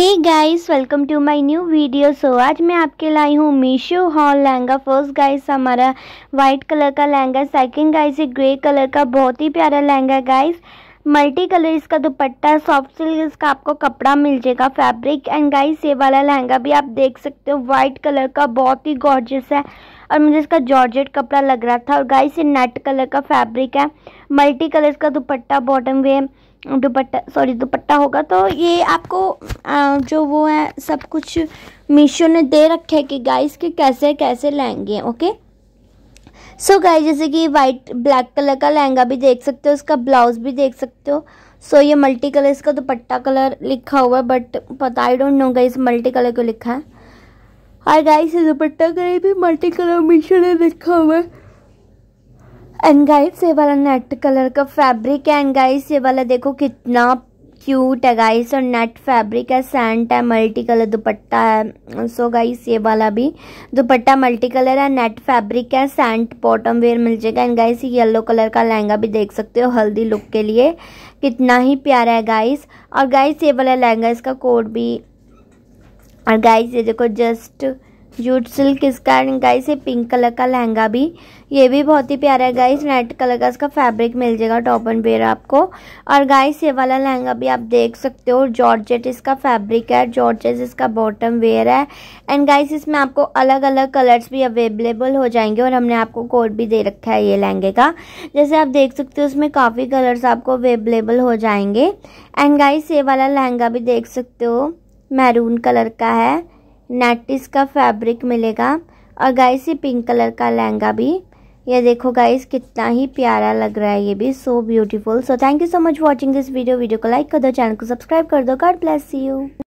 hey guys welcome to my new video so आज मैं आपके लाई हूँ Meesho haul lehenga first guys हमारा वाइट कलर का लहंगा सेकंड गाइस ये ग्रे कलर का बहुत ही प्यारा लहंगा गाइस मल्टी कलर इसका दुपट्टा सॉफ्ट सिल्क इसका आपको कपड़ा मिल जाएगा फैब्रिक एंड गाइस ये वाला लहंगा भी आप देख सकते हो वाइट कलर का बहुत ही गॉर्जियस है और मुझे इसका जॉर्जेट कपड़ा लग रहा था और गाइस ये नेट कलर का फैब्रिक है मल्टी कलर इसका दुपट्टा बॉटम वे दुपट्टा सॉरी दुपट्टा होगा तो ये आपको आ, जो वो है सब कुछ मीशो ने दे रखे कि गाइस के कैसे कैसे लहंगे ओके सो so गाइस जैसे कि वाइट ब्लैक कलर का लहंगा भी देख सकते हो उसका ब्लाउज भी देख सकते हो सो so ये मल्टी कलर इसका दुपट्टा तो कलर लिखा हुआ है बट पता I don't know guys multi colour क्यों लिखा है और गाइस ये दुपट्टा कलर भी मल्टी कलर मिशन लिखा हुआ है एंड गाइस ये वाला नेट कलर का फैब्रिक है एंड गाइस ये वाला देखो कितना क्यूट है गाइस और नेट फैब्रिक है सेंट है मल्टी कलर दुपट्टा है सो गाइस ये वाला भी दुपट्टा मल्टी कलर है नेट फैब्रिक है सेंट बॉटम वेयर मिल जाएगा एंड गाइस येलो कलर का लहंगा भी देख सकते हो हल्दी लुक के लिए कितना ही प्यारा है गाइस और गाइस ये वाला लहंगा इसका कोड भी और गाइस ये देखो जस्ट जूट सिल्क इसका एंड गाइस ये पिंक कलर का लहंगा भी ये भी बहुत ही प्यारा है गाइस नेट कलर का इसका फैब्रिक मिल जाएगा टॉप एंड बेयर आपको और गाइस ये वाला लहंगा भी आप देख सकते हो जॉर्जेट इसका फैब्रिक है जॉर्जेट इसका बॉटम वेयर है एंड गाइस इसमें आपको अलग अलग कलर्स भी अवेलेबल हो जाएंगे और हमने आपको कोड भी दे रखा है ये लहंगे का जैसे आप देख सकते हो इसमें काफ़ी कलर्स आपको अवेलेबल हो जाएंगे एंड गाइस ये वाला लहंगा भी देख सकते हो मैरून कलर का है नेटिस का फैब्रिक मिलेगा और गाइस ये पिंक कलर का लहंगा भी ये देखो गाइस कितना ही प्यारा लग रहा है ये भी so beautiful so thank you so much watching this video video को लाइक कर दो चैनल को सब्सक्राइब कर दो गॉड ब्लेस यू